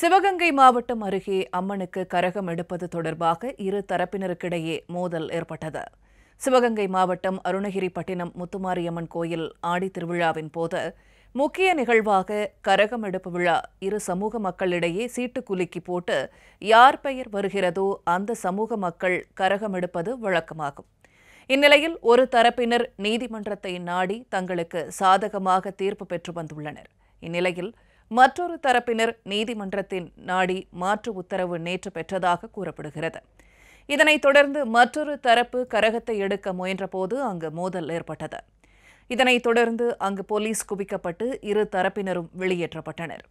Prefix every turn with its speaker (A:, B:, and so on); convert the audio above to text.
A: சிவகங்கை மாவட்டம் அருகே அம்மனுக்கு கரகம் எடுப்பது தொடர்பாக இரு தரப்பினருக்கிடையே மோதல் ஏற்பட்டது சிவகங்கை மாவட்டம் அருணகிரிப்பட்டினம் முத்துமாரியம்மன் கோயில் ஆடி திருவிழாவின் போது முக்கிய நிகழ்வாக கரகம் எடுப்பு விழா இரு சமூக மக்களிடையே சீட்டு குலுக்கி போட்டு யார் பெயர் வருகிறதோ அந்த சமூக மக்கள் கரகம் எடுப்பது வழக்கமாகும் இந்நிலையில் ஒரு தரப்பினர் நீதிமன்றத்தை நாடி தங்களுக்கு சாதகமாக தீர்ப்பு பெற்று வந்துள்ளனர் இந்நிலையில் மற்றொரு தரப்பினர் நீதிமன்றத்தின் நாடி மாற்று உத்தரவு நேற்று பெற்றதாக கூறப்படுகிறது இதனைத் தொடர்ந்து மற்றொரு தரப்பு கரகத்தை எடுக்க முயன்றபோது அங்கு மோதல் ஏற்பட்டது இதனைத் தொடர்ந்து அங்கு போலீஸ் குவிக்கப்பட்டு இரு தரப்பினரும் வெளியேற்றப்பட்டனர்